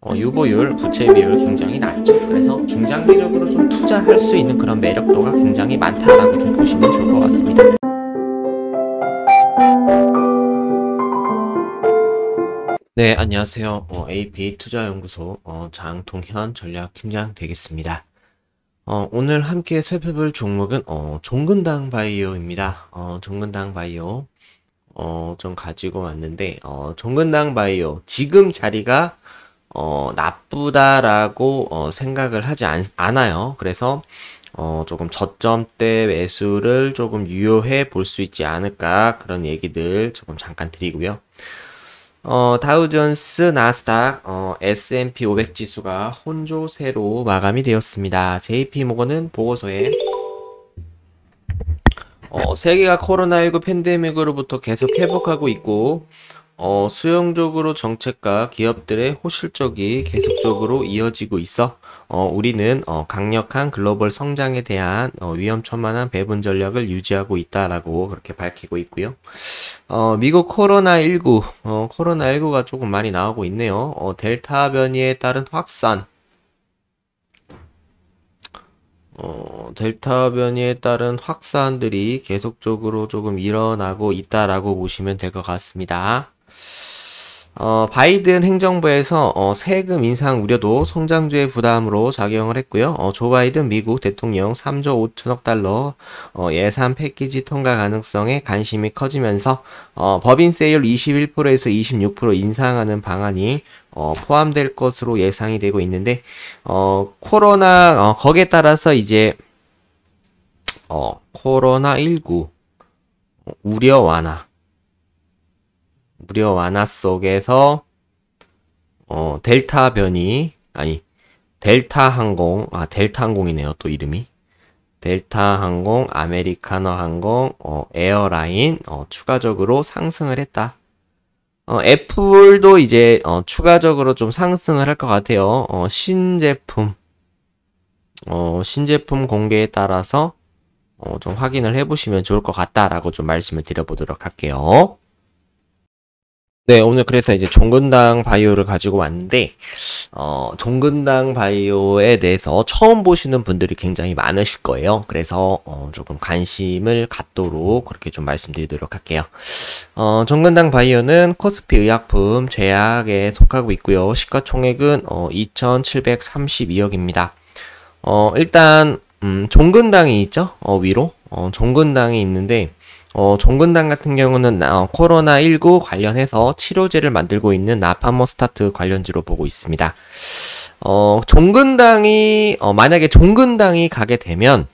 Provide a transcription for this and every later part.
어, 유보율, 부채 비율 굉장히 낮죠. 그래서 중장기적으로 좀 투자할 수 있는 그런 매력도가 굉장히 많다라고 좀 보시면 좋을 것 같습니다. 네, 안녕하세요. 어, AP 투자연구소 어, 장동현 전략팀장 되겠습니다. 어, 오늘 함께 살펴볼 종목은 어, 종근당 바이오입니다. 어, 종근당 바이오 어, 좀 가지고 왔는데 어, 종근당 바이오 지금 자리가 어, 나쁘다라고 어, 생각을 하지 않, 아요 그래서 어, 조금 저점대 매수를 조금 유효해 볼 수 있지 않을까 그런 얘기들 조금 잠깐 드리고요. 어, 다우존스, 나스닥, 어, S&P 500 지수가 혼조세로 마감이 되었습니다. JP 모건은 보고서에 어, 세계가 코로나19 팬데믹으로부터 계속 회복하고 있고 어, 수용적으로 정책과 기업들의 호실적이 계속적으로 이어지고 있어 어, 우리는 어, 강력한 글로벌 성장에 대한 어, 위험천만한 배분 전략을 유지하고 있다라고 그렇게 밝히고 있고요. 어, 미국 코로나19, 어, 코로나19가 조금 많이 나오고 있네요. 어, 델타 변이에 따른 확산, 어, 델타 변이에 따른 확산들이 계속적으로 조금 일어나고 있다라고 보시면 될 것 같습니다. 어, 바이든 행정부에서 어, 세금 인상 우려도 성장주의 부담으로 작용을 했고요. 어, 조 바이든 미국 대통령 3조 5천억 달러 어, 예산 패키지 통과 가능성에 관심이 커지면서 어, 법인 세율 21%에서 26% 인상하는 방안이 어, 포함될 것으로 예상이 되고 있는데 어, 코로나 어, 거기에 따라서 이제 어, 코로나 19 우려 완화 무려 완화 속에서 어, 델타 변이 아니 델타 항공 아 델타 항공이네요 또 이름이 델타 항공 아메리카노 항공 어, 에어라인 어, 추가적으로 상승을 했다 어, 애플도 이제 어, 추가적으로 좀 상승을 할 것 같아요 어, 신제품 어, 신제품 공개에 따라서 어, 좀 확인을 해보시면 좋을 것 같다라고 좀 말씀을 드려보도록 할게요. 네, 오늘 그래서 이제 종근당 바이오를 가지고 왔는데, 어, 종근당 바이오에 대해서 처음 보시는 분들이 굉장히 많으실 거예요. 그래서, 어, 조금 관심을 갖도록 그렇게 좀 말씀드리도록 할게요. 어, 종근당 바이오는 코스피 의약품 제약에 속하고 있고요. 시가총액은, 어, 2,732억입니다. 어, 일단, 음, 종근당이 있죠? 어, 위로? 어, 종근당이 있는데, 어, 종근당 같은 경우는 어, 코로나19 관련해서 치료제를 만들고 있는 나파모스타트 관련주로 보고 있습니다. 어, 종근당이 어, 만약에 종근당이 가게 되면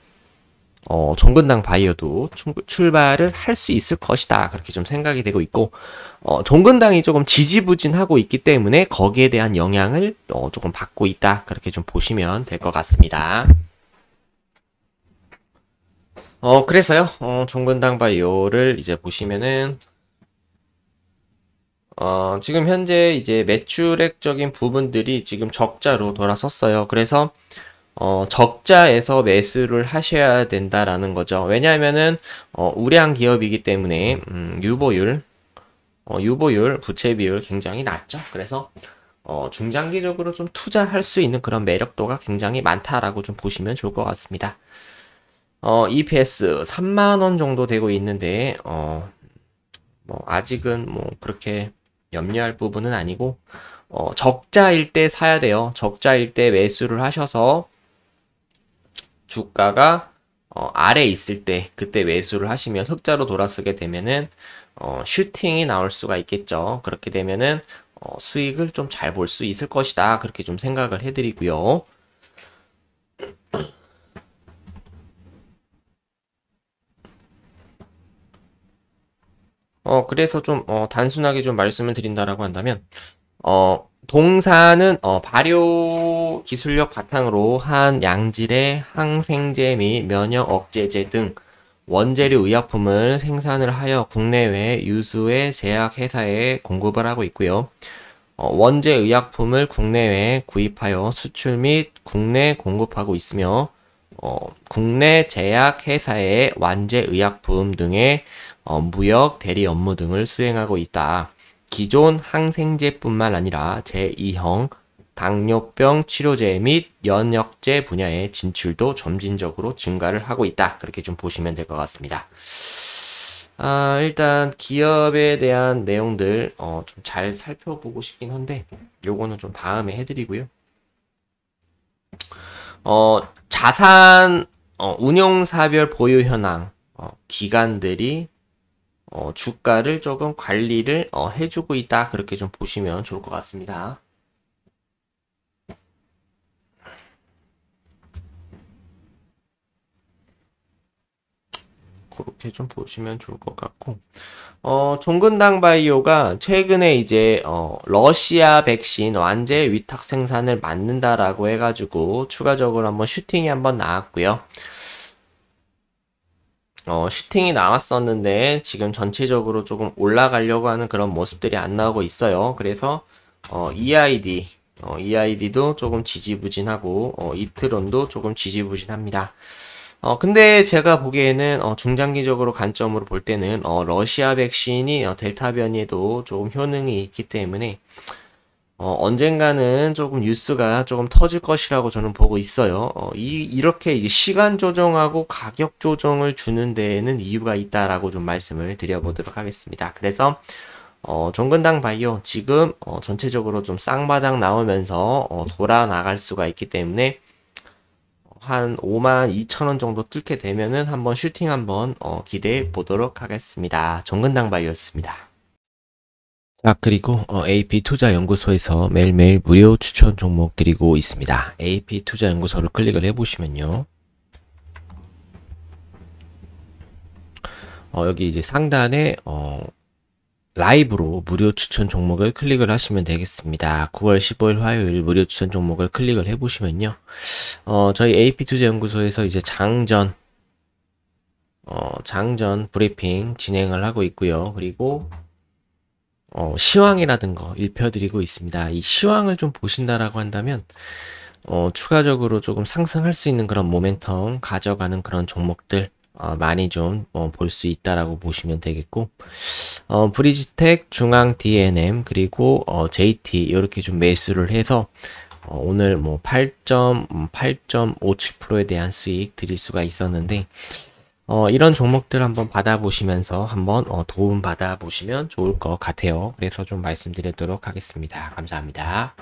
어, 종근당 바이어도 출발을 할 수 있을 것이다. 그렇게 좀 생각이 되고 있고, 어, 종근당이 조금 지지부진하고 있기 때문에 거기에 대한 영향을 어, 조금 받고 있다. 그렇게 좀 보시면 될 것 같습니다. 어, 그래서요, 어, 종근당 바이오를 이제 보시면은, 어, 지금 현재 이제 매출액적인 부분들이 지금 적자로 돌아섰어요. 그래서, 어, 적자에서 매수를 하셔야 된다라는 거죠. 왜냐하면은, 어, 우량 기업이기 때문에, 음, 유보율, 어, 유보율, 부채 비율 굉장히 낮죠. 그래서, 어, 중장기적으로 좀 투자할 수 있는 그런 매력도가 굉장히 많다라고 좀 보시면 좋을 것 같습니다. 어, EPS 3만원 정도 되고 있는데, 어, 뭐, 아직은 뭐, 그렇게 염려할 부분은 아니고, 어, 적자일 때 사야 돼요. 적자일 때 매수를 하셔서, 주가가, 어, 아래 있을 때, 그때 매수를 하시면 흑자로 돌아서게 되면은, 어, 슈팅이 나올 수가 있겠죠. 그렇게 되면은, 어, 수익을 좀 잘 볼 수 있을 것이다. 그렇게 좀 생각을 해드리고요. 어, 그래서 좀, 어, 단순하게 좀 말씀을 드린다라고 한다면, 어, 동사는, 어, 발효 기술력 바탕으로 한 양질의 항생제 및 면역 억제제 등 원재료 의약품을 생산을 하여 국내외 유수의 제약회사에 공급을 하고 있고요. 어, 원재 의약품을 국내외에 구입하여 수출 및 국내 공급하고 있으며, 어, 국내 제약회사의 완제 의약품 등의 어, 무역, 대리 업무 등을 수행하고 있다. 기존 항생제뿐만 아니라 제2형 당뇨병 치료제 및연역제 분야의 진출도 점진적으로 증가를 하고 있다. 그렇게 좀 보시면 될 것 같습니다. 아, 일단 기업에 대한 내용들 어, 좀 잘 살펴보고 싶긴 한데 요거는 좀 다음에 해드리고요. 어, 자산 어, 운용사별 보유 현황 어, 기관들이 어, 주가를 조금 관리를 어, 해주고 있다 그렇게 좀 보시면 좋을 것 같습니다. 그렇게 좀 보시면 좋을 것 같고 어 종근당 바이오가 최근에 이제 어 러시아 백신 완제 위탁 생산을 막는다라고 해가지고 추가적으로 한번 슈팅이 한번 나왔고요. 어, 슈팅이 나왔었는데 지금 전체적으로 조금 올라가려고 하는 그런 모습들이 안 나오고 있어요. 그래서 어, EID, 어, EID도 조금 지지부진하고 어, 이트론도 조금 지지부진합니다. 어, 근데 제가 보기에는 어, 중장기적으로 관점으로 볼 때는 어, 러시아 백신이 어, 델타 변이에도 조금 효능이 있기 때문에 어, 언젠가는 조금 뉴스가 조금 터질 것이라고 저는 보고 있어요. 어, 이, 이렇게 시간 조정하고 가격 조정을 주는 데에는 이유가 있다라고 좀 말씀을 드려보도록 하겠습니다. 그래서, 어, 종근당 바이오 지금, 어, 전체적으로 좀 쌍바닥 나오면서, 어, 돌아 나갈 수가 있기 때문에, 한 5만 2천원 정도 뚫게 되면은 한번 슈팅 한번, 어, 기대해 보도록 하겠습니다. 종근당 바이오였습니다. 자 아, 그리고 어, AP투자연구소에서 매일매일 무료 추천 종목 드리고 있습니다. AP투자연구소를 클릭을 해보시면요. 어, 여기 이제 상단에 어, 라이브로 무료 추천 종목을 클릭을 하시면 되겠습니다. 9월 15일 화요일 무료 추천 종목을 클릭을 해보시면요. 어, 저희 AP투자연구소에서 이제 장전, 어, 장전 브리핑 진행을 하고 있고요. 그리고 어, 시황이라든가 일펴드리고 있습니다. 이 시황을 좀 보신다라고 한다면 어, 추가적으로 조금 상승할 수 있는 그런 모멘텀 가져가는 그런 종목들 어, 많이 좀 볼수 어, 있다라고 보시면 되겠고 어, 브리지텍, 중앙 DNM 그리고 어, JT 이렇게 좀 매수를 해서 어, 오늘 뭐 8.8.57%에 음, 대한 수익 드릴 수가 있었는데 어, 이런 종목들 한번 받아보시면서 한번 어, 도움 받아보시면 좋을 것 같아요. 그래서 좀 말씀드리도록 하겠습니다. 감사합니다.